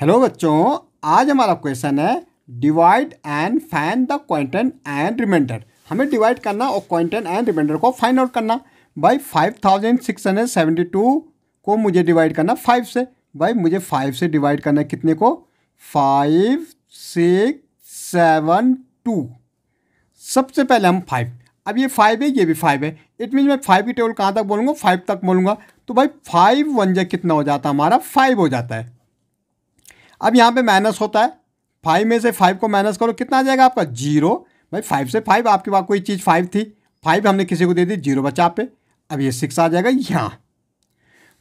hello बच्चों आज हमारा क्वेश्चन है divide and find the quotient and remainder हमें डिवाइड करना और क्वाइंटन एंड रिमाइंडर को फाइंड आउट करना भाई five thousand six hundred seventy two को मुझे डिवाइड करना फाइव से भाई मुझे फाइव से डिवाइड करना है कितने को फाइव सिक्स सेवन टू सबसे पहले हम फाइव अब ये फाइव है ये भी फाइव है इट मीन मैं फाइव की टेबल कहाँ तक बोलूँगा फाइव तक बोलूँगा तो भाई फाइव वन जै कितना हो जाता है हमारा फाइव हो जाता है अब यहाँ पे माइनस होता है फाइव में से फाइव को माइनस करो कितना आ जाएगा आपका जीरो भाई फाइव से फाइव आपके पास कोई चीज़ फाइव थी फाइव हमने किसी को दे दी जीरो बचा आप पे अब ये सिक्स आ जाएगा यहाँ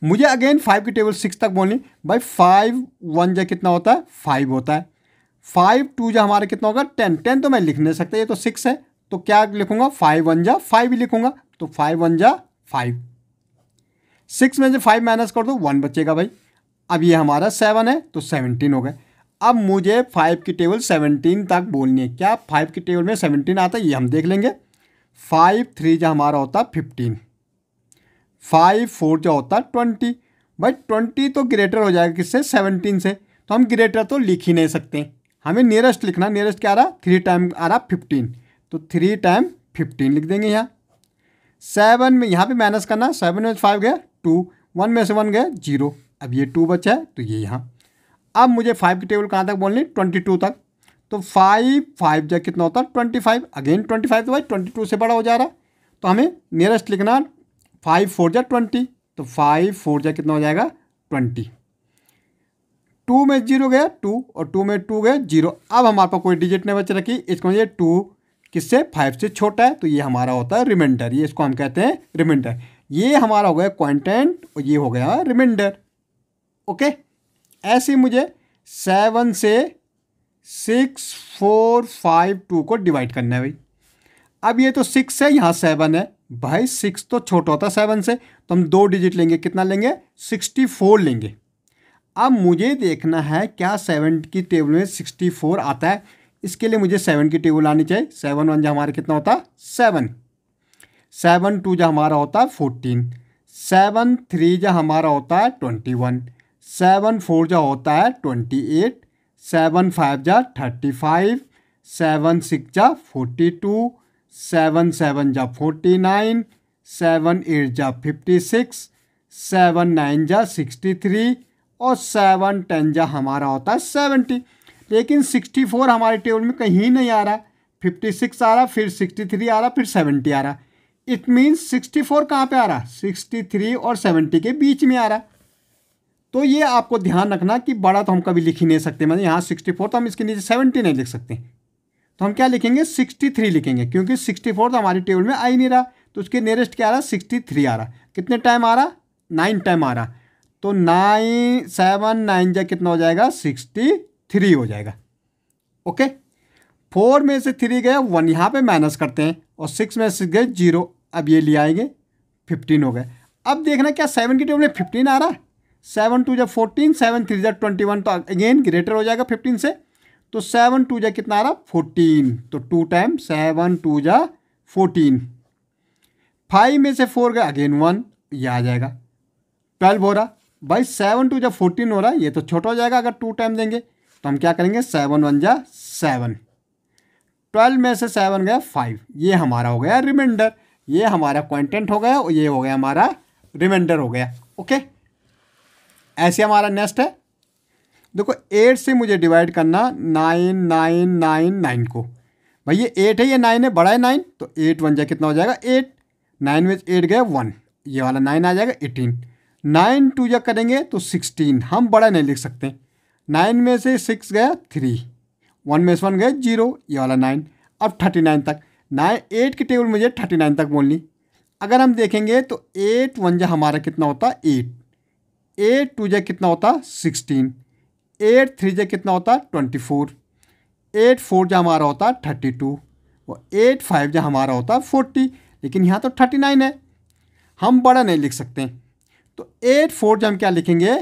मुझे अगेन फाइव की टेबल सिक्स तक बोलनी भाई फाइव वन जो कितना होता है फाइव होता है फाइव टू जो हमारा कितना होगा टेन टेन तो मैं लिख नहीं सकता ये तो सिक्स है तो क्या लिखूंगा फाइव वन जा फाइव ही लिखूंगा तो फाइव वन जा फाइव सिक्स में से फाइव माइनस कर दो वन बचेगा भाई अब ये हमारा सेवन है तो सेवनटीन हो गए अब मुझे फाइव की टेबल सेवनटीन तक बोलनी है क्या फाइव की टेबल में सेवनटीन आता है ये हम देख लेंगे फाइव थ्री जो हमारा होता है फिफ्टीन फाइव फोर जो होता है ट्वेंटी भाई ट्वेंटी तो ग्रेटर हो जाएगा किससे सेवनटीन से तो हम ग्रेटर तो लिख ही नहीं सकते हमें नियरेस्ट लिखना नियरेस्ट क्या आ रहा थ्री टाइम आ रहा फिफ्टीन तो थ्री टाइम फिफ्टीन लिख देंगे यहाँ सेवन में यहाँ पे माइनस करना सेवन में फाइव गया टू वन में से वन गया जीरो अब ये टू बचा है तो ये यहाँ अब मुझे फाइव की टेबल कहाँ तक बोलनी ट्वेंटी टू तक तो फाइव फाइव जा कितना होता है twenty five again twenty five तो भाई ट्वेंटी टू से बड़ा हो जा रहा है तो हमें नियरेस्ट लिखना फाइव फोर जा ट्वेंटी तो फाइव फोर जा कितना हो जाएगा ट्वेंटी टू में जीरो गया टू और टू में टू गया जीरो अब हमारे पास कोई डिजिट नहीं बच रखी इसको ये टू किससे फाइव से छोटा है तो ये हमारा होता है रिमाइंडर ये इसको हम कहते हैं रिमाइंडर ये हमारा हो गया क्वांटेंट और ये हो गया रिमाइंडर ओके ऐसे मुझे सेवन से सिक्स फोर फाइव टू को डिवाइड करना है भाई अब ये तो सिक्स है यहाँ सेवन है भाई सिक्स तो छोटा होता है सेवन से तो हम दो डिजिट लेंगे कितना लेंगे सिक्सटी फोर लेंगे अब मुझे देखना है क्या सेवन की टेबल में सिक्सटी फोर आता है इसके लिए मुझे सेवन की टेबल आनी चाहिए सेवन वन जो हमारा कितना होता है सेवन सेवन टू जो हमारा होता है फोर्टीन सेवन थ्री जो हमारा होता है ट्वेंटी वन सेवन फोर जा होता है ट्वेंटी एट सेवन फाइव जा थर्टी फाइव सेवन सिक्स जा फोर्टी टू सेवन सेवन जा फोर्टी नाइन सेवन एट जा फिफ्टी सिक्स सेवन नाइन जा सिक्सटी थ्री और सेवन टेन जा हमारा होता है सेवेंटी लेकिन सिक्सटी फोर हमारे टेबल में कहीं नहीं आ रहा फिफ्टी सिक्स आ रहा फिर सिक्सटी थ्री आ रहा फिर सेवेंटी आ रहा इट मीन्स सिक्सटी फोर कहाँ पर आ रहा सिक्सटी थ्री और सेवेंटी के बीच में आ रहा है तो ये आपको ध्यान रखना कि बड़ा तो हम कभी लिख ही नहीं सकते मतलब यहाँ सिक्सटी फोर तो हम इसके नीचे सेवेंटी नहीं लिख सकते तो हम क्या लिखेंगे सिक्सटी थ्री लिखेंगे क्योंकि सिक्सटी फोर तो हमारी टेबल में आ ही नहीं रहा तो उसके नियरेस्ट क्या आ रहा सिक्सटी थ्री आ रहा कितने टाइम आ रहा नाइन टाइम आ रहा तो नाइन सेवन नाइन जा कितना हो जाएगा सिक्सटी थ्री हो जाएगा ओके फोर में से थ्री गए वन यहाँ पर माइनस करते हैं और सिक्स में से गए जीरो अब ये ले आएंगे फिफ्टीन हो गए अब देखना क्या सेवन की टेबल में फिफ्टीन आ रहा है सेवन टू जब फोर्टीन सेवन थ्री जब ट्वेंटी वन तो अगेन ग्रेटर हो जाएगा फिफ्टीन से तो सेवन टू जा कितना आ रहा फोर्टीन तो टू टाइम सेवन टू जा फोर्टीन फाइव में से फोर गया अगेन वन ये आ जाएगा ट्वेल्व हो रहा भाई सेवन टू जब फोर्टीन हो रहा है ये तो छोटा हो जाएगा अगर टू टाइम देंगे तो हम क्या करेंगे सेवन वन जा सेवन ट्वेल्व में से सेवन गया फाइव ये हमारा हो गया रिमाइंडर ये हमारा क्वेंटेंट हो गया और ये हो गया हमारा रिमाइंडर हो गया ओके ऐसे हमारा नेक्स्ट है देखो एट से मुझे डिवाइड करना नाइन नाइन नाइन नाइन को भाई ये एट है ये नाइन है बड़ा है नाइन तो एट वन जाए कितना हो जाएगा एट नाइन में एट गया वन ये वाला नाइन आ जाएगा एटीन नाइन टू जब करेंगे तो सिक्सटीन हम बड़ा नहीं लिख सकते नाइन में से सिक्स गया थ्री वन में से वन गया जीरो ये वाला नाइन अब थर्टी नाइन तक नाइन एट की टेबल मुझे थर्टी नाइन तक बोलनी अगर हम देखेंगे तो एट वन जा हमारा कितना होता है एट एट टू जे कितना होता सिक्सटीन एट थ्री जे कितना होता ट्वेंटी फोर एट फोर जो हमारा होता थर्टी टू और एट फाइव जो हमारा होता फोर्टी लेकिन यहाँ तो थर्टी नाइन है हम बड़ा नहीं लिख सकते तो एट फोर जो हम क्या लिखेंगे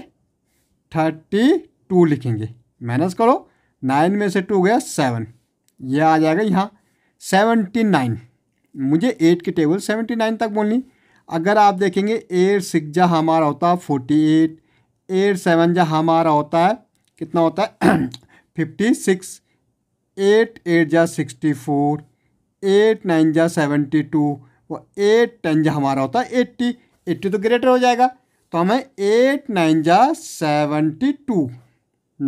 थर्टी टू लिखेंगे माइनस करो नाइन में से टू गया सेवन ये आ जाएगा यहाँ सेवेंटी नाइन मुझे एट की टेबल सेवेंटी नाइन तक बोलनी अगर आप देखेंगे एट सिक्स जहाँ हमारा होता है फोर्टी एट एट सेवन जहाँ हमारा होता है कितना होता है फिफ्टी सिक्स एट एट जहाँ सिक्सटी फोर एट नाइन जहाँ सेवेंटी टू और एट टेन जहाँ हमारा होता है एट्टी एट्टी तो ग्रेटर हो जाएगा तो हमें एट नाइन जहाँ सेवेंटी टू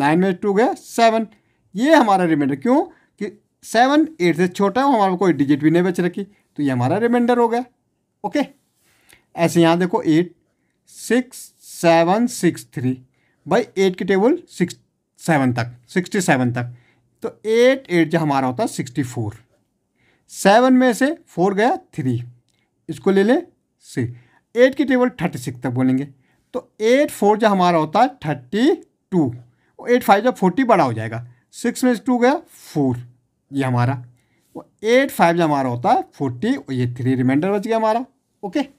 नाइन में टू गया सेवन ये हमारा रिमाइंडर क्यों कि सेवन एट से छोटा है हमारा कोई डिजिट भी नहीं बच रखी तो ये हमारा रिमाइंडर हो गया ओके ऐसे यहाँ देखो eight six seven six three भाई एट की टेबल सिक्स सेवन तक सिक्सटी सेवन तक तो एट एट जो हमारा होता है सिक्सटी फोर सेवन में से फोर गया थ्री इसको ले लें सिक्स एट की टेबल थर्टी सिक्स तक बोलेंगे तो एट फोर जो हमारा होता है थर्टी टू एट फाइव जब फोर्टी बड़ा हो जाएगा सिक्स में से टू गया फोर ये हमारा एट फाइव जो हमारा होता है फोर्टी और ये थ्री रिमाइंडर बच गया हमारा ओके